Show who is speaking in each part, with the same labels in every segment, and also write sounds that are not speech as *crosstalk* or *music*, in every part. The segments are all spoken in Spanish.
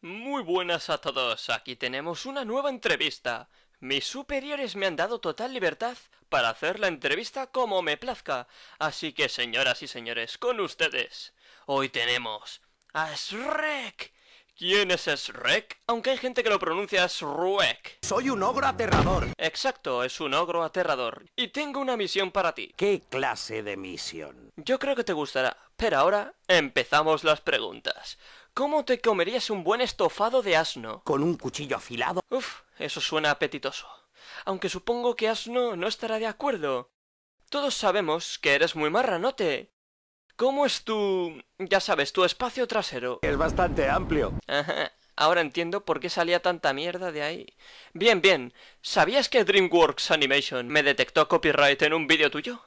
Speaker 1: Muy buenas a todos, aquí tenemos una nueva entrevista. Mis superiores me han dado total libertad para hacer la entrevista como me plazca. Así que señoras y señores, con ustedes, hoy tenemos a Shrek ¿Quién es Shrek? Aunque hay gente que lo pronuncia Shrek. Soy un ogro aterrador. Exacto, es un ogro aterrador. Y tengo una misión para ti. ¿Qué clase de misión? Yo creo que te gustará. Pero ahora empezamos las preguntas. ¿Cómo te comerías un buen estofado de asno? Con un cuchillo afilado. Uf, eso suena apetitoso. Aunque supongo que asno no estará de acuerdo. Todos sabemos que eres muy marranote. ¿Cómo es tu... ya sabes, tu espacio trasero? Es bastante amplio. Ajá. Ahora entiendo por qué salía tanta mierda de ahí. Bien, bien. ¿Sabías que DreamWorks Animation me detectó copyright en un vídeo tuyo?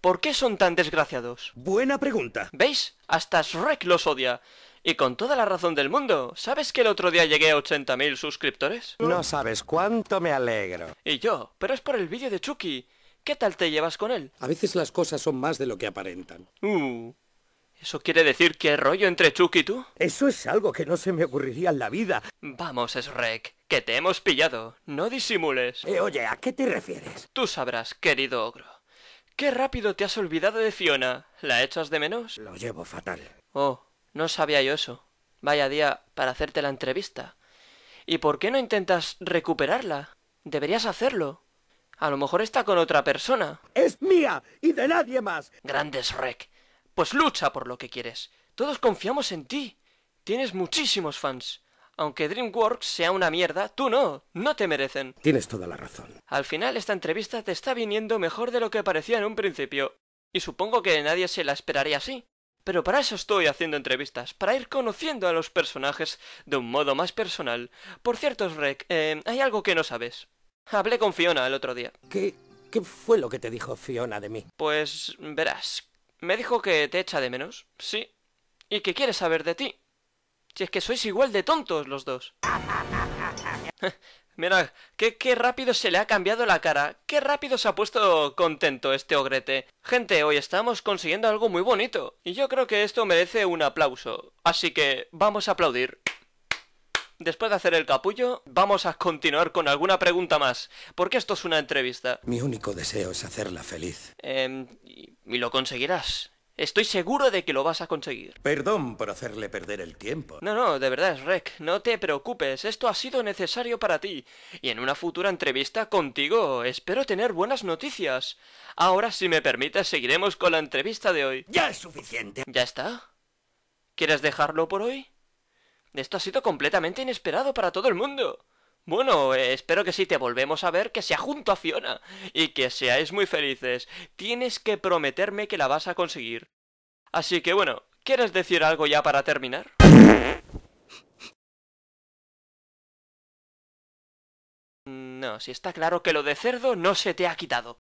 Speaker 1: ¿Por qué son tan desgraciados? Buena pregunta. ¿Veis? Hasta Shrek los odia. Y con toda la razón del mundo. ¿Sabes que el otro día llegué a 80.000 suscriptores? No sabes cuánto me alegro. Y yo, pero es por el vídeo de Chucky. ¿Qué tal te llevas con él? A veces las cosas son más de lo que aparentan. Uh. ¿Eso quiere decir que rollo entre Chuck y tú? Eso es algo que no se me ocurriría en la vida. Vamos, Shrek, que te hemos pillado. No disimules. Eh, oye, ¿a qué te refieres? Tú sabrás, querido ogro. Qué rápido te has olvidado de Fiona. ¿La echas de menos? Lo llevo fatal. Oh, no sabía yo eso. Vaya día para hacerte la entrevista. ¿Y por qué no intentas recuperarla? Deberías hacerlo. A lo mejor está con otra persona. Es mía y de nadie más. Grandes Rec. Pues lucha por lo que quieres. Todos confiamos en ti. Tienes muchísimos fans. Aunque DreamWorks sea una mierda, tú no, no te merecen. Tienes toda la razón. Al final esta entrevista te está viniendo mejor de lo que parecía en un principio. Y supongo que nadie se la esperaría así. Pero para eso estoy haciendo entrevistas, para ir conociendo a los personajes de un modo más personal. Por cierto, Rec, eh, hay algo que no sabes. Hablé con Fiona el otro día. ¿Qué, ¿Qué fue lo que te dijo Fiona de mí? Pues verás, me dijo que te echa de menos, sí, y qué quiere saber de ti. Si es que sois igual de tontos los dos. *laughs* Mira, qué, qué rápido se le ha cambiado la cara, qué rápido se ha puesto contento este ogrete. Gente, hoy estamos consiguiendo algo muy bonito, y yo creo que esto merece un aplauso, así que vamos a aplaudir. Después de hacer el capullo, vamos a continuar con alguna pregunta más, porque esto es una entrevista. Mi único deseo es hacerla feliz. Eh, y lo conseguirás. Estoy seguro de que lo vas a conseguir. Perdón por hacerle perder el tiempo. No, no, de verdad, Rec, no te preocupes, esto ha sido necesario para ti. Y en una futura entrevista contigo espero tener buenas noticias. Ahora, si me permites, seguiremos con la entrevista de hoy. Ya es suficiente. ¿Ya está? ¿Quieres dejarlo por hoy? Esto ha sido completamente inesperado para todo el mundo. Bueno, eh, espero que si te volvemos a ver, que sea junto a Fiona y que seáis muy felices. Tienes que prometerme que la vas a conseguir. Así que bueno, ¿quieres decir algo ya para terminar? No, si está claro que lo de cerdo no se te ha quitado.